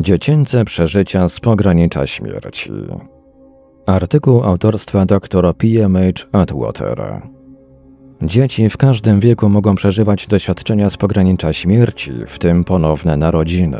Dziecięce przeżycia z pogranicza śmierci. Artykuł autorstwa dr PMH Atwater. Dzieci w każdym wieku mogą przeżywać doświadczenia z pogranicza śmierci, w tym ponowne narodziny.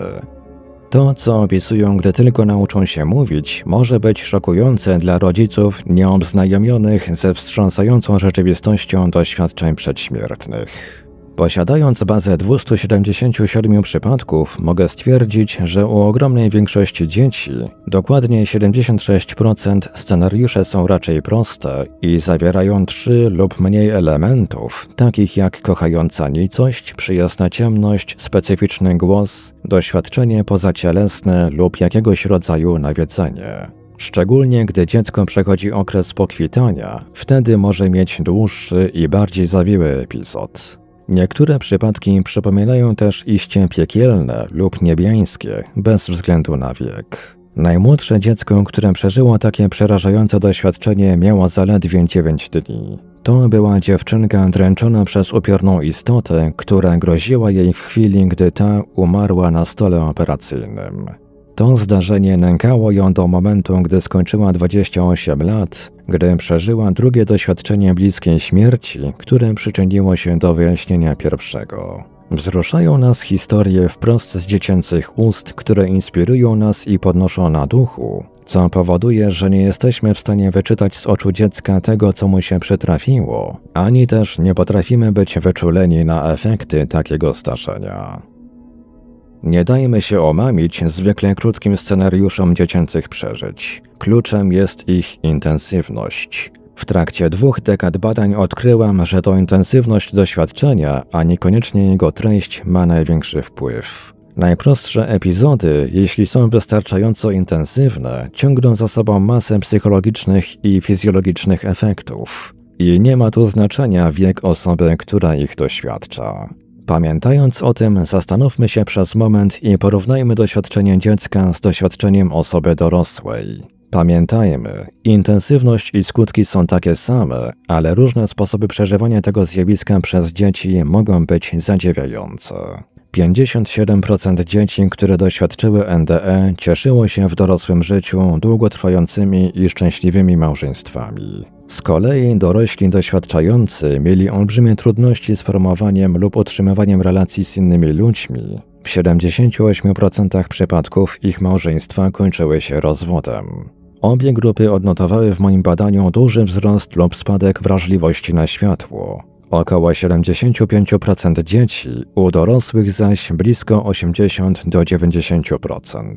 To, co opisują, gdy tylko nauczą się mówić, może być szokujące dla rodziców nieobznajomionych ze wstrząsającą rzeczywistością doświadczeń przedśmiertnych. Posiadając bazę 277 przypadków, mogę stwierdzić, że u ogromnej większości dzieci, dokładnie 76% scenariusze są raczej proste i zawierają trzy lub mniej elementów, takich jak kochająca nicość, przyjazna ciemność, specyficzny głos, doświadczenie pozacielesne lub jakiegoś rodzaju nawiedzenie. Szczególnie gdy dziecko przechodzi okres pokwitania, wtedy może mieć dłuższy i bardziej zawiły epizod. Niektóre przypadki przypominają też iście piekielne lub niebiańskie, bez względu na wiek. Najmłodsze dziecko, które przeżyło takie przerażające doświadczenie, miało zaledwie 9 dni. To była dziewczynka dręczona przez upiorną istotę, która groziła jej w chwili, gdy ta umarła na stole operacyjnym. To zdarzenie nękało ją do momentu, gdy skończyła 28 lat, gdy przeżyła drugie doświadczenie bliskiej śmierci, które przyczyniło się do wyjaśnienia pierwszego. Wzruszają nas historie wprost z dziecięcych ust, które inspirują nas i podnoszą na duchu, co powoduje, że nie jesteśmy w stanie wyczytać z oczu dziecka tego, co mu się przytrafiło, ani też nie potrafimy być wyczuleni na efekty takiego starzenia. Nie dajmy się omamić zwykle krótkim scenariuszom dziecięcych przeżyć. Kluczem jest ich intensywność. W trakcie dwóch dekad badań odkryłam, że to intensywność doświadczenia, a niekoniecznie jego treść, ma największy wpływ. Najprostsze epizody, jeśli są wystarczająco intensywne, ciągną za sobą masę psychologicznych i fizjologicznych efektów. I nie ma tu znaczenia wiek osoby, która ich doświadcza. Pamiętając o tym, zastanówmy się przez moment i porównajmy doświadczenie dziecka z doświadczeniem osoby dorosłej. Pamiętajmy, intensywność i skutki są takie same, ale różne sposoby przeżywania tego zjawiska przez dzieci mogą być zadziwiające. 57% dzieci, które doświadczyły NDE, cieszyło się w dorosłym życiu długotrwającymi i szczęśliwymi małżeństwami. Z kolei dorośli doświadczający mieli olbrzymie trudności z formowaniem lub utrzymywaniem relacji z innymi ludźmi. W 78% przypadków ich małżeństwa kończyły się rozwodem. Obie grupy odnotowały w moim badaniu duży wzrost lub spadek wrażliwości na światło. Około 75% dzieci, u dorosłych zaś blisko 80 do 90%.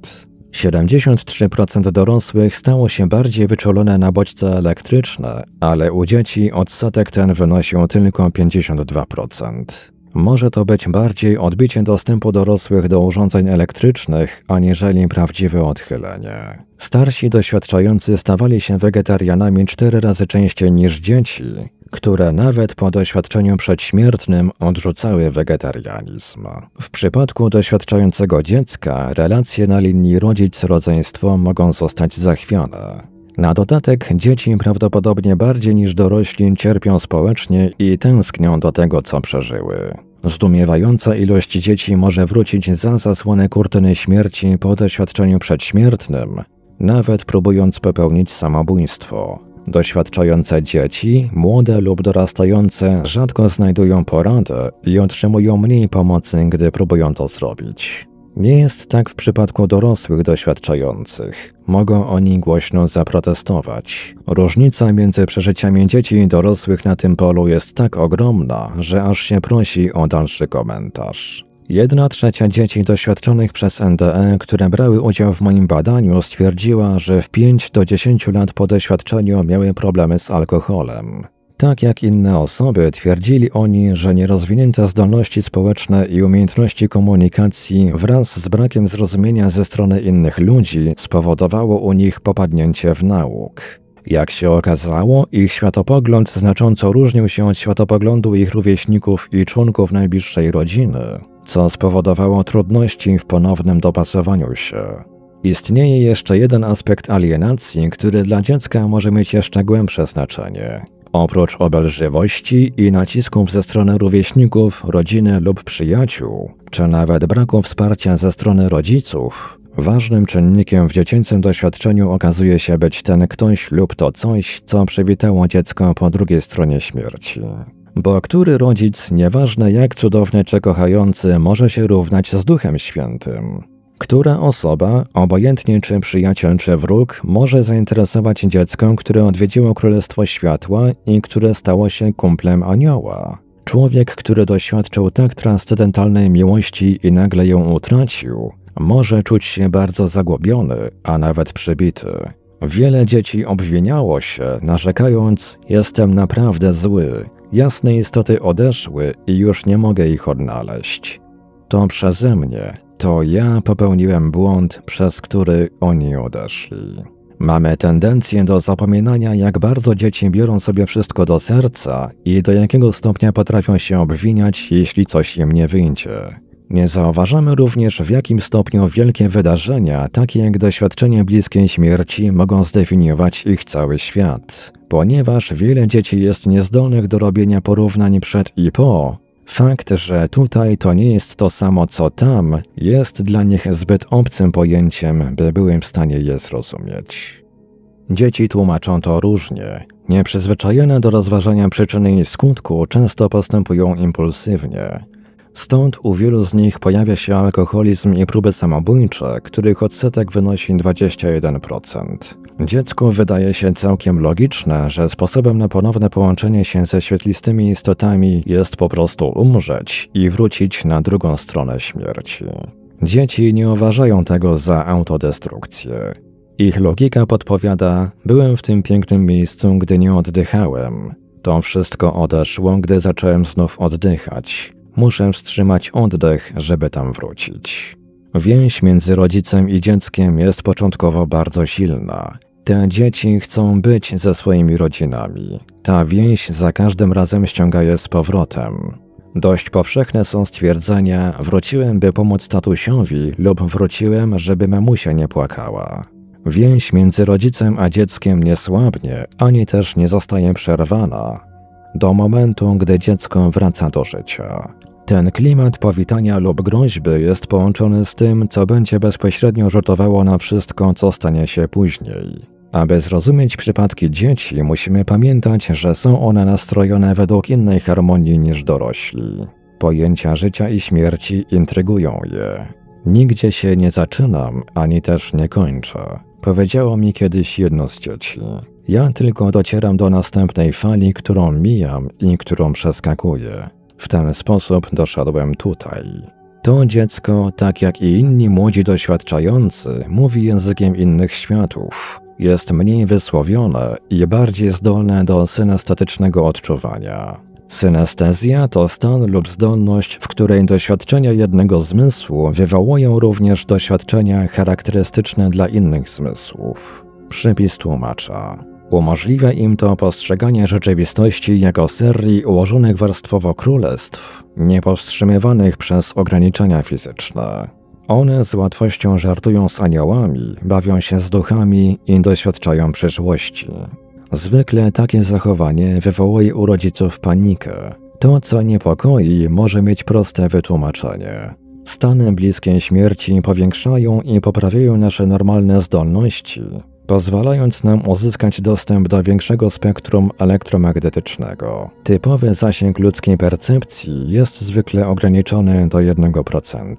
73% dorosłych stało się bardziej wyczulone na bodźce elektryczne, ale u dzieci odsetek ten wynosił tylko 52%. Może to być bardziej odbicie dostępu dorosłych do urządzeń elektrycznych, aniżeli prawdziwe odchylenie. Starsi doświadczający stawali się wegetarianami cztery razy częściej niż dzieci, które nawet po doświadczeniu przedśmiertnym odrzucały wegetarianizm. W przypadku doświadczającego dziecka relacje na linii rodzic-rodzeństwo mogą zostać zachwiane. Na dodatek dzieci prawdopodobnie bardziej niż dorośli cierpią społecznie i tęsknią do tego, co przeżyły. Zdumiewająca ilość dzieci może wrócić za zasłonę kurtyny śmierci po doświadczeniu przedśmiertnym, nawet próbując popełnić samobójstwo. Doświadczające dzieci, młode lub dorastające rzadko znajdują poradę i otrzymują mniej pomocy, gdy próbują to zrobić. Nie jest tak w przypadku dorosłych doświadczających. Mogą oni głośno zaprotestować. Różnica między przeżyciami dzieci i dorosłych na tym polu jest tak ogromna, że aż się prosi o dalszy komentarz. Jedna trzecia dzieci doświadczonych przez NDE, które brały udział w moim badaniu, stwierdziła, że w 5 do 10 lat po doświadczeniu miały problemy z alkoholem. Tak jak inne osoby, twierdzili oni, że nierozwinięte zdolności społeczne i umiejętności komunikacji wraz z brakiem zrozumienia ze strony innych ludzi spowodowało u nich popadnięcie w nauk. Jak się okazało, ich światopogląd znacząco różnił się od światopoglądu ich rówieśników i członków najbliższej rodziny co spowodowało trudności w ponownym dopasowaniu się. Istnieje jeszcze jeden aspekt alienacji, który dla dziecka może mieć jeszcze głębsze znaczenie. Oprócz obelżywości i nacisków ze strony rówieśników, rodziny lub przyjaciół, czy nawet braku wsparcia ze strony rodziców, ważnym czynnikiem w dziecięcym doświadczeniu okazuje się być ten ktoś lub to coś, co przywitało dziecko po drugiej stronie śmierci. Bo który rodzic, nieważne jak cudowny czy kochający, może się równać z Duchem Świętym? Która osoba, obojętnie czy przyjaciel czy wróg, może zainteresować dziecko, które odwiedziło Królestwo Światła i które stało się kumplem anioła? Człowiek, który doświadczył tak transcendentalnej miłości i nagle ją utracił, może czuć się bardzo zagłobiony, a nawet przybity. Wiele dzieci obwiniało się, narzekając: Jestem naprawdę zły, Jasne istoty odeszły i już nie mogę ich odnaleźć. To przeze mnie, to ja popełniłem błąd, przez który oni odeszli. Mamy tendencję do zapominania, jak bardzo dzieci biorą sobie wszystko do serca i do jakiego stopnia potrafią się obwiniać, jeśli coś im nie wyjdzie. Nie zauważamy również, w jakim stopniu wielkie wydarzenia, takie jak doświadczenie bliskiej śmierci, mogą zdefiniować ich cały świat. Ponieważ wiele dzieci jest niezdolnych do robienia porównań przed i po, fakt, że tutaj to nie jest to samo co tam, jest dla nich zbyt obcym pojęciem, by byłem w stanie je zrozumieć. Dzieci tłumaczą to różnie. Nieprzyzwyczajone do rozważania przyczyny i skutku często postępują impulsywnie. Stąd u wielu z nich pojawia się alkoholizm i próby samobójcze, których odsetek wynosi 21%. Dziecku wydaje się całkiem logiczne, że sposobem na ponowne połączenie się ze świetlistymi istotami jest po prostu umrzeć i wrócić na drugą stronę śmierci. Dzieci nie uważają tego za autodestrukcję. Ich logika podpowiada: Byłem w tym pięknym miejscu, gdy nie oddychałem. To wszystko odeszło, gdy zacząłem znów oddychać. Muszę wstrzymać oddech, żeby tam wrócić. Więź między rodzicem i dzieckiem jest początkowo bardzo silna. Te dzieci chcą być ze swoimi rodzinami. Ta więź za każdym razem ściąga je z powrotem. Dość powszechne są stwierdzenia: wróciłem, by pomóc tatusiowi, lub wróciłem, żeby mamusia nie płakała. Więź między rodzicem a dzieckiem nie słabnie, ani też nie zostaje przerwana do momentu, gdy dziecko wraca do życia. Ten klimat powitania lub groźby jest połączony z tym, co będzie bezpośrednio rzutowało na wszystko, co stanie się później. Aby zrozumieć przypadki dzieci, musimy pamiętać, że są one nastrojone według innej harmonii niż dorośli. Pojęcia życia i śmierci intrygują je. Nigdzie się nie zaczynam, ani też nie kończę. Powiedziało mi kiedyś jedno z dzieci. Ja tylko docieram do następnej fali, którą mijam i którą przeskakuję. W ten sposób doszedłem tutaj. To dziecko, tak jak i inni młodzi doświadczający, mówi językiem innych światów. Jest mniej wysłowione i bardziej zdolne do synestetycznego odczuwania. Synestezja to stan lub zdolność, w której doświadczenia jednego zmysłu wywołują również doświadczenia charakterystyczne dla innych zmysłów. Przypis tłumacza. Umożliwia im to postrzeganie rzeczywistości jako serii ułożonych warstwowo królestw, niepowstrzymywanych przez ograniczenia fizyczne. One z łatwością żartują z aniołami, bawią się z duchami i doświadczają przyszłości. Zwykle takie zachowanie wywołuje u rodziców panikę. To, co niepokoi, może mieć proste wytłumaczenie. Stany bliskiej śmierci powiększają i poprawiają nasze normalne zdolności, pozwalając nam uzyskać dostęp do większego spektrum elektromagnetycznego. Typowy zasięg ludzkiej percepcji jest zwykle ograniczony do 1%.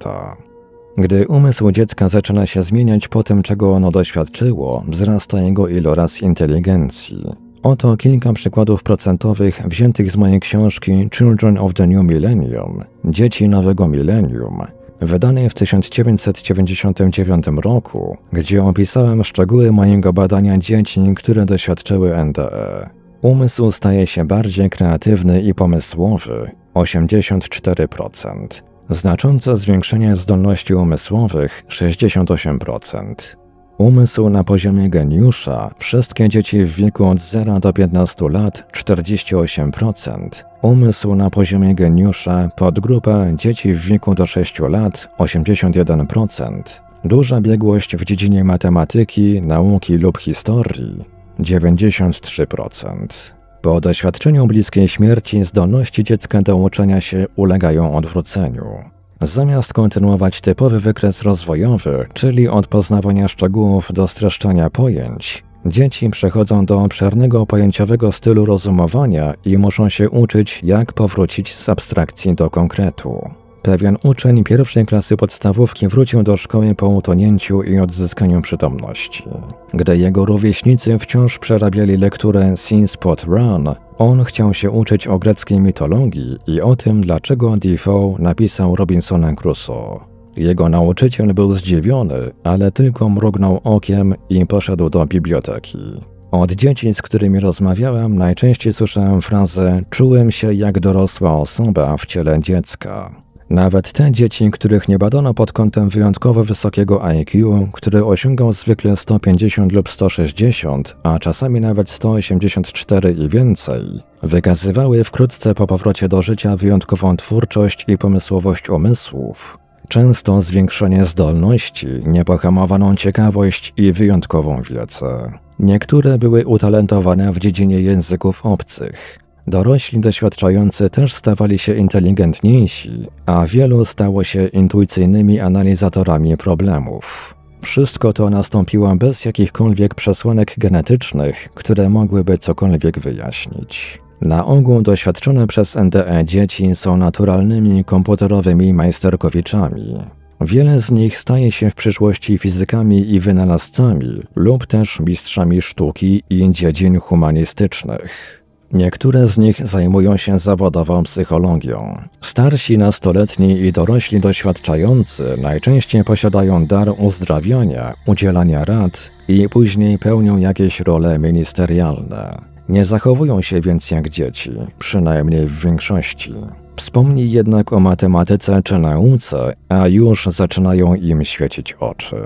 Gdy umysł dziecka zaczyna się zmieniać po tym, czego ono doświadczyło, wzrasta jego iloraz inteligencji. Oto kilka przykładów procentowych wziętych z mojej książki Children of the New Millennium, Dzieci Nowego Milenium, wydanej w 1999 roku, gdzie opisałem szczegóły mojego badania dzieci, które doświadczyły NDE. Umysł staje się bardziej kreatywny i pomysłowy 84%, znaczące zwiększenie zdolności umysłowych 68%. Umysł na poziomie geniusza, wszystkie dzieci w wieku od 0 do 15 lat 48%, umysł na poziomie geniusza, podgrupa dzieci w wieku do 6 lat 81%, duża biegłość w dziedzinie matematyki, nauki lub historii 93%. Po doświadczeniu bliskiej śmierci zdolności dziecka do uczenia się ulegają odwróceniu. Zamiast kontynuować typowy wykres rozwojowy, czyli od poznawania szczegółów do streszczania pojęć, dzieci przechodzą do obszernego pojęciowego stylu rozumowania i muszą się uczyć, jak powrócić z abstrakcji do konkretu. Pewien uczeń pierwszej klasy podstawówki wrócił do szkoły po utonięciu i odzyskaniu przytomności. Gdy jego rówieśnicy wciąż przerabiali lekturę Sin Spot Run, on chciał się uczyć o greckiej mitologii i o tym, dlaczego Defoe napisał Robinsona Crusoe. Jego nauczyciel był zdziwiony, ale tylko mrugnął okiem i poszedł do biblioteki. Od dzieci, z którymi rozmawiałem, najczęściej słyszałem frazę czułem się jak dorosła osoba w ciele dziecka. Nawet te dzieci, których nie badano pod kątem wyjątkowo wysokiego IQ, który osiągał zwykle 150 lub 160, a czasami nawet 184 i więcej, wykazywały wkrótce po powrocie do życia wyjątkową twórczość i pomysłowość umysłów, często zwiększenie zdolności, niepohamowaną ciekawość i wyjątkową wiedzę. Niektóre były utalentowane w dziedzinie języków obcych. Dorośli doświadczający też stawali się inteligentniejsi, a wielu stało się intuicyjnymi analizatorami problemów. Wszystko to nastąpiło bez jakichkolwiek przesłanek genetycznych, które mogłyby cokolwiek wyjaśnić. Na ogół doświadczone przez NDE dzieci są naturalnymi komputerowymi majsterkowiczami. Wiele z nich staje się w przyszłości fizykami i wynalazcami lub też mistrzami sztuki i dziedzin humanistycznych. Niektóre z nich zajmują się zawodową psychologią. Starsi nastoletni i dorośli doświadczający najczęściej posiadają dar uzdrawiania, udzielania rad i później pełnią jakieś role ministerialne. Nie zachowują się więc jak dzieci, przynajmniej w większości. Wspomnij jednak o matematyce czy nauce, a już zaczynają im świecić oczy.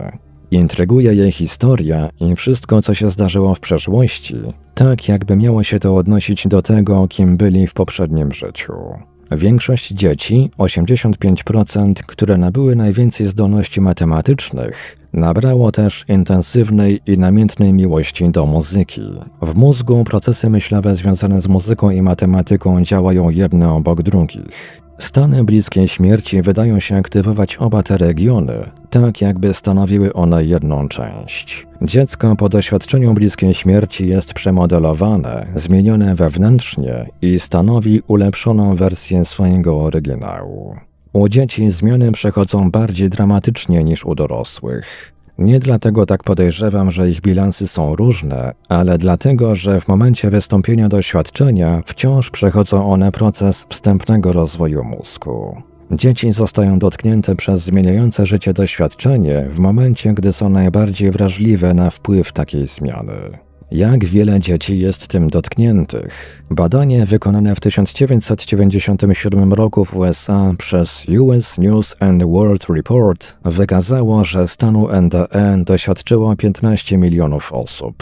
Intryguje jej historia i wszystko, co się zdarzyło w przeszłości, tak jakby miało się to odnosić do tego, kim byli w poprzednim życiu. Większość dzieci, 85%, które nabyły najwięcej zdolności matematycznych, nabrało też intensywnej i namiętnej miłości do muzyki. W mózgu procesy myślowe związane z muzyką i matematyką działają jedne obok drugich. Stany bliskiej śmierci wydają się aktywować oba te regiony, tak jakby stanowiły one jedną część. Dziecko po doświadczeniu bliskiej śmierci jest przemodelowane, zmienione wewnętrznie i stanowi ulepszoną wersję swojego oryginału. U dzieci zmiany przechodzą bardziej dramatycznie niż u dorosłych. Nie dlatego tak podejrzewam, że ich bilansy są różne, ale dlatego, że w momencie wystąpienia doświadczenia wciąż przechodzą one proces wstępnego rozwoju mózgu. Dzieci zostają dotknięte przez zmieniające życie doświadczenie w momencie, gdy są najbardziej wrażliwe na wpływ takiej zmiany jak wiele dzieci jest tym dotkniętych. Badanie wykonane w 1997 roku w USA przez US News and World Report wykazało, że stanu NDE doświadczyło 15 milionów osób.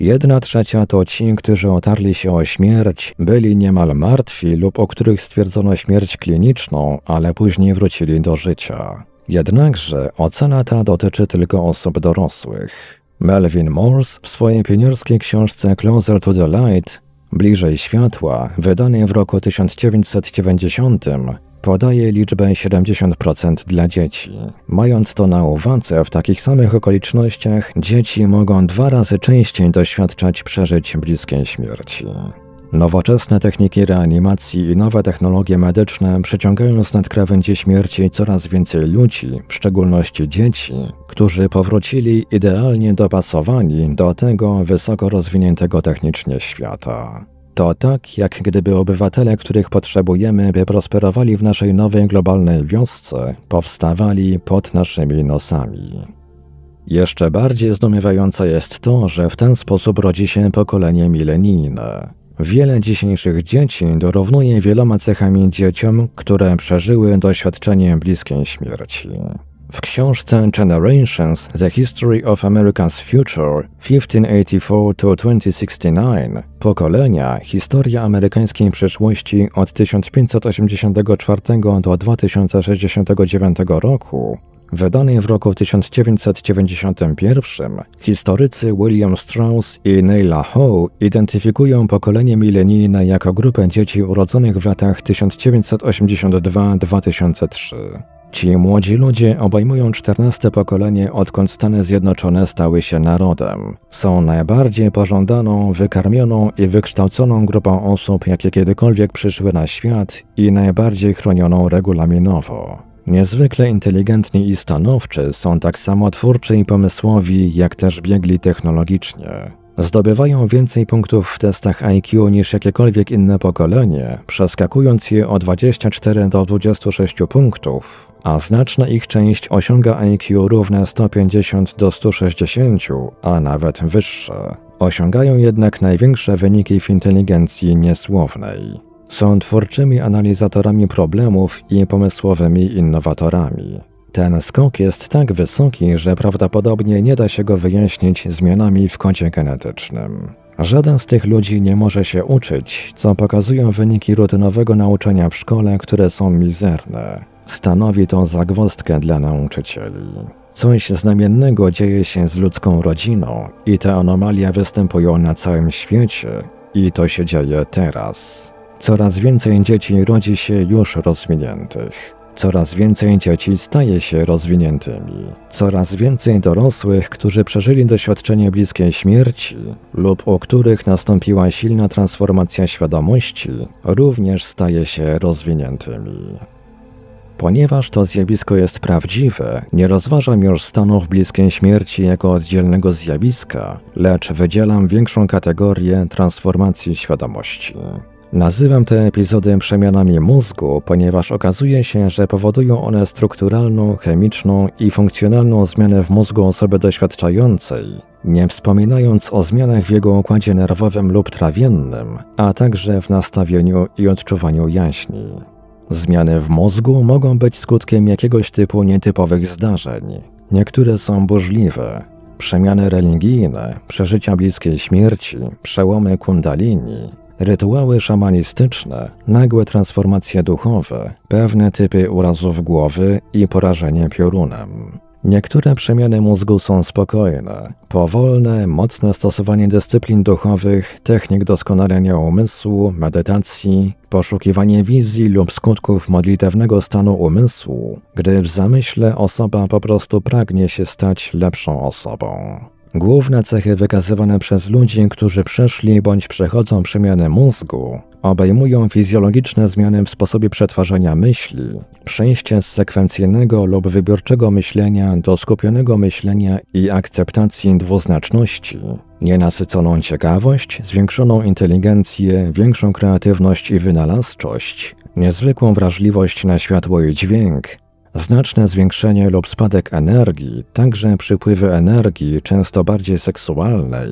Jedna trzecia to ci, którzy otarli się o śmierć, byli niemal martwi lub o których stwierdzono śmierć kliniczną, ale później wrócili do życia. Jednakże ocena ta dotyczy tylko osób dorosłych. Melvin Morse w swojej pionierskiej książce Closer to the Light, Bliżej Światła, wydanej w roku 1990, podaje liczbę 70% dla dzieci. Mając to na uwadze, w takich samych okolicznościach dzieci mogą dwa razy częściej doświadczać przeżyć bliskiej śmierci. Nowoczesne techniki reanimacji i nowe technologie medyczne przyciągają z nadkrawędzi śmierci coraz więcej ludzi, w szczególności dzieci, którzy powrócili idealnie dopasowani do tego wysoko rozwiniętego technicznie świata. To tak, jak gdyby obywatele, których potrzebujemy, by prosperowali w naszej nowej globalnej wiosce, powstawali pod naszymi nosami. Jeszcze bardziej zdumiewające jest to, że w ten sposób rodzi się pokolenie milenijne. Wiele dzisiejszych dzieci dorównuje wieloma cechami dzieciom, które przeżyły doświadczenie bliskiej śmierci. W książce Generations – The History of America's Future 1584-2069 Pokolenia – Historia amerykańskiej przyszłości od 1584 do 2069 roku Wydanej w roku 1991 historycy William Strauss i Neila Howe identyfikują pokolenie milenijne jako grupę dzieci urodzonych w latach 1982-2003. Ci młodzi ludzie obejmują czternaste pokolenie, odkąd Stany Zjednoczone stały się narodem. Są najbardziej pożądaną, wykarmioną i wykształconą grupą osób, jakie kiedykolwiek przyszły na świat i najbardziej chronioną regulaminowo. Niezwykle inteligentni i stanowczy są tak samo twórczy i pomysłowi, jak też biegli technologicznie. Zdobywają więcej punktów w testach IQ niż jakiekolwiek inne pokolenie, przeskakując je o 24 do 26 punktów, a znaczna ich część osiąga IQ równe 150 do 160, a nawet wyższe. Osiągają jednak największe wyniki w inteligencji niesłownej. Są twórczymi analizatorami problemów i pomysłowymi innowatorami. Ten skok jest tak wysoki, że prawdopodobnie nie da się go wyjaśnić zmianami w kącie genetycznym. Żaden z tych ludzi nie może się uczyć, co pokazują wyniki rutynowego nauczania w szkole, które są mizerne. Stanowi to zagwozdkę dla nauczycieli. Coś znamiennego dzieje się z ludzką rodziną i te anomalia występują na całym świecie i to się dzieje teraz. Coraz więcej dzieci rodzi się już rozwiniętych. Coraz więcej dzieci staje się rozwiniętymi. Coraz więcej dorosłych, którzy przeżyli doświadczenie bliskiej śmierci lub u których nastąpiła silna transformacja świadomości, również staje się rozwiniętymi. Ponieważ to zjawisko jest prawdziwe, nie rozważam już stanów bliskiej śmierci jako oddzielnego zjawiska, lecz wydzielam większą kategorię transformacji świadomości. Nazywam te epizody przemianami mózgu, ponieważ okazuje się, że powodują one strukturalną, chemiczną i funkcjonalną zmianę w mózgu osoby doświadczającej, nie wspominając o zmianach w jego układzie nerwowym lub trawiennym, a także w nastawieniu i odczuwaniu jaśni. Zmiany w mózgu mogą być skutkiem jakiegoś typu nietypowych zdarzeń. Niektóre są burzliwe, przemiany religijne, przeżycia bliskiej śmierci, przełomy kundalini, Rytuały szamanistyczne, nagłe transformacje duchowe, pewne typy urazów głowy i porażenie piorunem. Niektóre przemiany mózgu są spokojne, powolne, mocne stosowanie dyscyplin duchowych, technik doskonalenia umysłu, medytacji, poszukiwanie wizji lub skutków modlitewnego stanu umysłu, gdy w zamyśle osoba po prostu pragnie się stać lepszą osobą. Główne cechy wykazywane przez ludzi, którzy przeszli bądź przechodzą przemianę mózgu, obejmują fizjologiczne zmiany w sposobie przetwarzania myśli, przejście z sekwencyjnego lub wybiórczego myślenia do skupionego myślenia i akceptacji dwuznaczności, nienasyconą ciekawość, zwiększoną inteligencję, większą kreatywność i wynalazczość, niezwykłą wrażliwość na światło i dźwięk, Znaczne zwiększenie lub spadek energii, także przypływy energii, często bardziej seksualnej,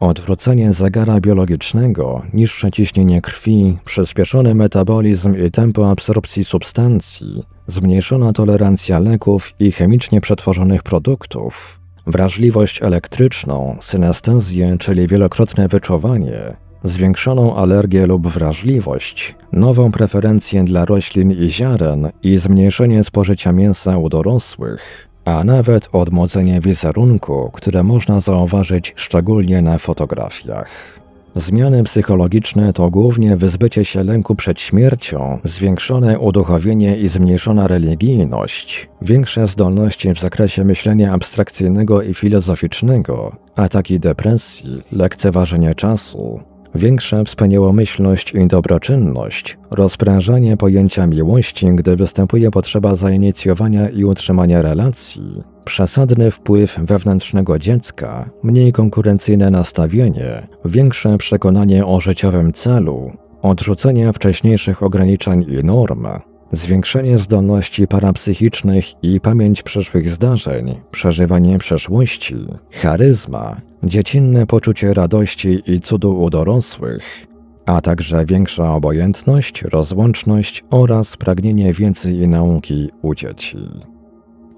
odwrócenie zegara biologicznego, niższe ciśnienie krwi, przyspieszony metabolizm i tempo absorpcji substancji, zmniejszona tolerancja leków i chemicznie przetworzonych produktów, wrażliwość elektryczną, synestezję, czyli wielokrotne wyczuwanie, zwiększoną alergię lub wrażliwość, nową preferencję dla roślin i ziaren i zmniejszenie spożycia mięsa u dorosłych, a nawet odmłodzenie wizerunku, które można zauważyć szczególnie na fotografiach. Zmiany psychologiczne to głównie wyzbycie się lęku przed śmiercią, zwiększone uduchowienie i zmniejszona religijność, większe zdolności w zakresie myślenia abstrakcyjnego i filozoficznego, ataki depresji, lekceważenie czasu, Większa wspaniałomyślność i dobroczynność, rozprężanie pojęcia miłości, gdy występuje potrzeba zainicjowania i utrzymania relacji, przesadny wpływ wewnętrznego dziecka, mniej konkurencyjne nastawienie, większe przekonanie o życiowym celu, odrzucenie wcześniejszych ograniczeń i norm, Zwiększenie zdolności parapsychicznych i pamięć przyszłych zdarzeń, przeżywanie przeszłości, charyzma, dziecinne poczucie radości i cudu u dorosłych, a także większa obojętność, rozłączność oraz pragnienie więcej nauki u dzieci.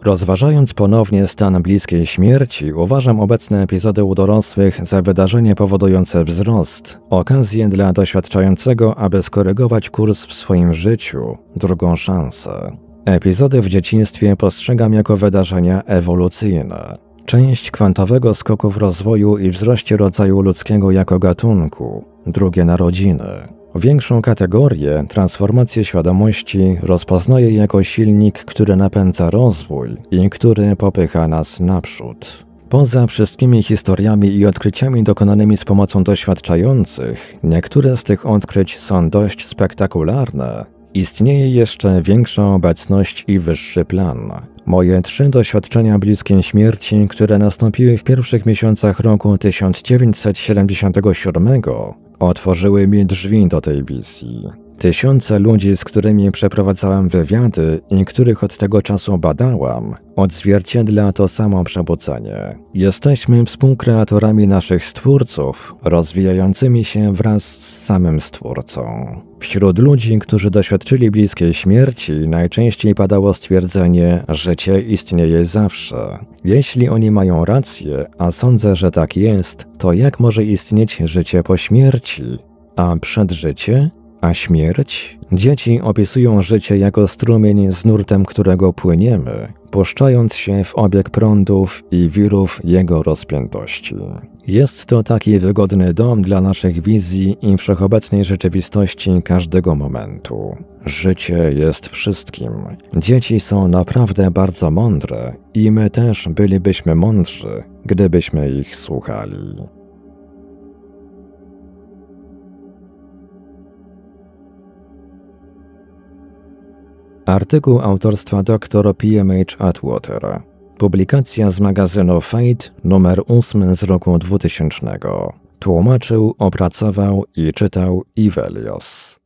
Rozważając ponownie stan bliskiej śmierci, uważam obecne epizody u dorosłych za wydarzenie powodujące wzrost, okazję dla doświadczającego, aby skorygować kurs w swoim życiu, drugą szansę. Epizody w dzieciństwie postrzegam jako wydarzenia ewolucyjne. Część kwantowego skoku w rozwoju i wzroście rodzaju ludzkiego jako gatunku, drugie narodziny. Większą kategorię, transformację świadomości, rozpoznaje jako silnik, który napędza rozwój i który popycha nas naprzód. Poza wszystkimi historiami i odkryciami dokonanymi z pomocą doświadczających, niektóre z tych odkryć są dość spektakularne. Istnieje jeszcze większa obecność i wyższy plan, Moje trzy doświadczenia bliskiej śmierci, które nastąpiły w pierwszych miesiącach roku 1977, otworzyły mi drzwi do tej wizji. Tysiące ludzi, z którymi przeprowadzałem wywiady i których od tego czasu badałam, odzwierciedla to samo przebudzenie. Jesteśmy współkreatorami naszych stwórców, rozwijającymi się wraz z samym stwórcą. Wśród ludzi, którzy doświadczyli bliskiej śmierci, najczęściej padało stwierdzenie życie istnieje zawsze. Jeśli oni mają rację, a sądzę, że tak jest, to jak może istnieć życie po śmierci? A przed życie? a śmierć? Dzieci opisują życie jako strumień z nurtem, którego płyniemy, puszczając się w obieg prądów i wirów jego rozpiętości. Jest to taki wygodny dom dla naszych wizji i wszechobecnej rzeczywistości każdego momentu. Życie jest wszystkim. Dzieci są naprawdę bardzo mądre i my też bylibyśmy mądrzy, gdybyśmy ich słuchali. Artykuł autorstwa dr PMH Atwater, Publikacja z magazynu Fate numer 8 z roku 2000. Tłumaczył, opracował i czytał Ivelios.